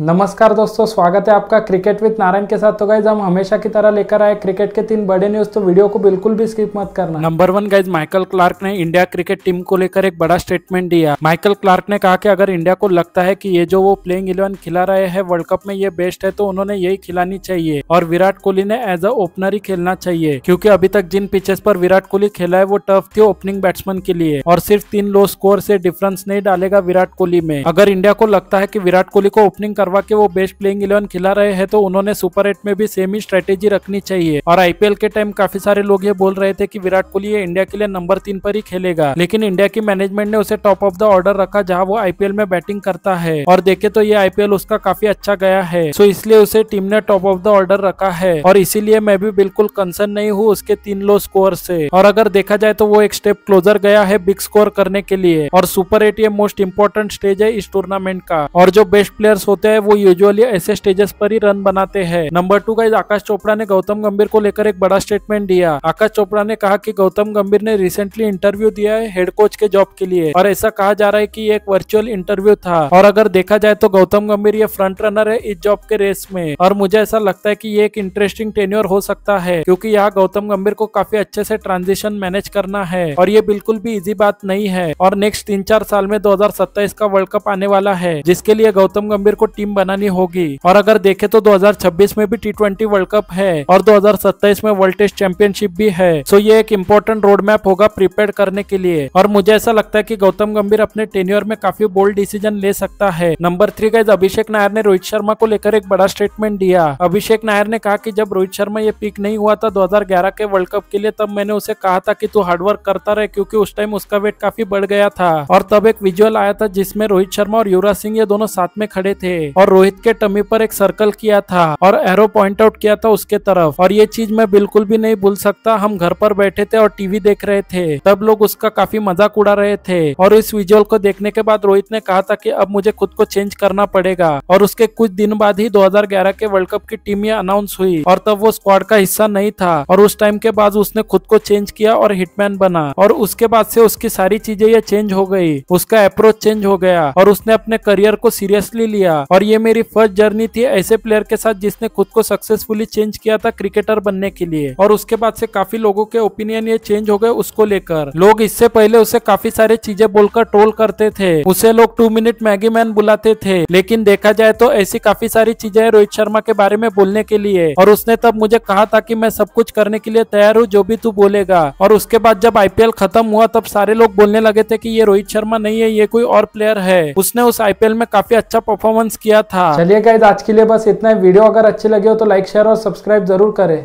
नमस्कार दोस्तों स्वागत है आपका क्रिकेट विद नारायण के साथ तो गाइज हम हमेशा की तरह लेकर आए क्रिकेट के तीन बड़े न्यूज तो वीडियो को बिल्कुल भी स्किप मत करना number one guys Michael Clarke ने इंडिया क्रिकेट टीम को लेकर एक बड़ा स्टेटमेंट दिया माइकल क्लार्क ने कहा कि अगर इंडिया को लगता है की ये जो वो प्लेइंग इलेवन खिला रहे हैं वर्ल्ड कप में ये बेस्ट है तो उन्होंने यही खिलानी चाहिए और विराट कोहली ने एज अ ओपनर ही खेलना चाहिए क्यूँकी अभी तक जिन पिचेस पर विराट कोहली खेला है वो टफ थी ओपनिंग बैट्समैन के लिए और सिर्फ तीन लो स्कोर से डिफरेंस नहीं डालेगा विराट कोहली में अगर इंडिया को लगता है की विराट कोहली को ओपनिंग करवा के वो बेस्ट प्लेइंग इलेवन खिला रहे हैं तो उन्होंने सुपर एट में भी सेम ही स्ट्रेटेजी रखनी चाहिए और आईपीएल के टाइम काफी सारे लोग ये बोल रहे थे कि विराट कोहली इंडिया के लिए नंबर तीन पर ही खेलेगा लेकिन इंडिया की मैनेजमेंट ने उसे टॉप ऑफ द ऑर्डर रखा जहाँ वो आईपीएल में बैटिंग करता है और देखे तो ये आईपीएल उसका काफी अच्छा गया है सो इसलिए उसे टीम ने टॉप ऑफ द ऑर्डर रखा है और इसीलिए मैं भी बिल्कुल कंसर्न नहीं हूँ उसके तीन लो स्कोर से और अगर देखा जाए तो वो एक स्टेप क्लोजर गया है बिग स्कोर करने के लिए और सुपर एट ये मोस्ट इम्पोर्टेंट स्टेज है इस टूर्नामेंट का और जो बेस्ट प्लेयर्स होते हैं है वो यूजुअली ऐसे स्टेजेस पर ही रन बनाते हैं नंबर टू का आकाश चोपड़ा ने गौतम गंभीर को लेकर एक बड़ा स्टेटमेंट दिया आकाश चोपड़ा ने कहा की गौतम गंभीर ने रिसेंटली इंटरव्यू दिया है हेड कोच के जॉब के लिए और ऐसा कहा जा रहा है की एक वर्चुअल इंटरव्यू था और अगर देखा जाए तो गौतम गंभीर ये फ्रंट रनर है इस जॉब के रेस में और मुझे ऐसा लगता है की ये एक इंटरेस्टिंग टेन्यूर हो सकता है क्योंकि यहाँ गौतम गंभीर को काफी अच्छे से ट्रांजिशन मैनेज करना है और ये बिल्कुल भी इजी बात नहीं है और नेक्स्ट तीन चार साल में दो का वर्ल्ड कप आने वाला है जिसके लिए गौतम गंभीर को टीम बनानी होगी और अगर देखे तो 2026 में भी टी वर्ल्ड कप है और 2027 में वर्ल्ड टेस्ट चैंपियनशिप भी है सो ये एक इम्पोर्टेंट रोड मैप होगा प्रिपेयर करने के लिए और मुझे ऐसा लगता है की गौतम गंभीर अपने टेन्यूर में काफी बोल्ड डिसीजन ले सकता है नंबर थ्री गए अभिषेक नायर ने रोहित शर्मा को लेकर एक बड़ा स्टेटमेंट दिया अभिषेक नायर ने कहा कि जब रोहित शर्मा ये पिक नहीं हुआ था 2011 के वर्ल्ड कप के लिए तब मैंने उसे कहा था कि तू हार्डवर्क करता रहे क्योंकि उस टाइम उसका वेट काफी बढ़ गया था और तब एक विजुअल आया था जिसमें रोहित शर्मा और युवराज सिंह ये दोनों साथ में खड़े थे और रोहित के टमी पर एक सर्कल किया था और एरो पॉइंट आउट किया था उसके तरफ और ये चीज मैं बिल्कुल भी नहीं भूल सकता हम घर पर बैठे थे और टीवी देख रहे थे तब लोग उसका काफी मजाक उड़ा रहे थे और इस विजुअल को देखने के बाद रोहित ने कहा था की अब मुझे खुद को चेंज करना पड़ेगा और उसके कुछ दिन बाद ही दो के वर्ल्ड कप की टीम ये अनाउंस हुई और तब वो स्क्वाड का हिस्सा नहीं था और उस टाइम के बाद उसने खुद को चेंज किया और हिटमैन बना और उसके बाद से उसकी सारी चीजें ये चेंज हो गई उसका अप्रोच चेंज हो गया और उसने अपने करियर को सीरियसली लिया और और ये मेरी फर्स्ट जर्नी थी ऐसे प्लेयर के साथ जिसने खुद को सक्सेसफुली चेंज किया था क्रिकेटर बनने के लिए और उसके बाद से काफी लोगों के ओपिनियन ये चेंज हो गए उसको लेकर लोग इससे पहले उसे काफी सारी चीजें बोलकर ट्रोल करते थे उसे लोग टू मिनट मैगी मैन बुलाते थे लेकिन देखा जाए तो ऐसी काफी सारी चीजें है रोहित शर्मा के बारे में बोलने के लिए और उसने तब मुझे कहा था की मैं सब कुछ करने के लिए तैयार हूँ जो भी तू बोलेगा और उसके बाद जब आईपीएल खत्म हुआ तब सारे लोग बोलने लगे थे की ये रोहित शर्मा नहीं है ये कोई और प्लेयर है उसने उस आईपीएल में काफी अच्छा परफॉर्मेंस किया किया था चलिए गाइज आज के लिए बस इतना ही वीडियो अगर अच्छे लगे हो तो लाइक शेयर और सब्सक्राइब जरूर करें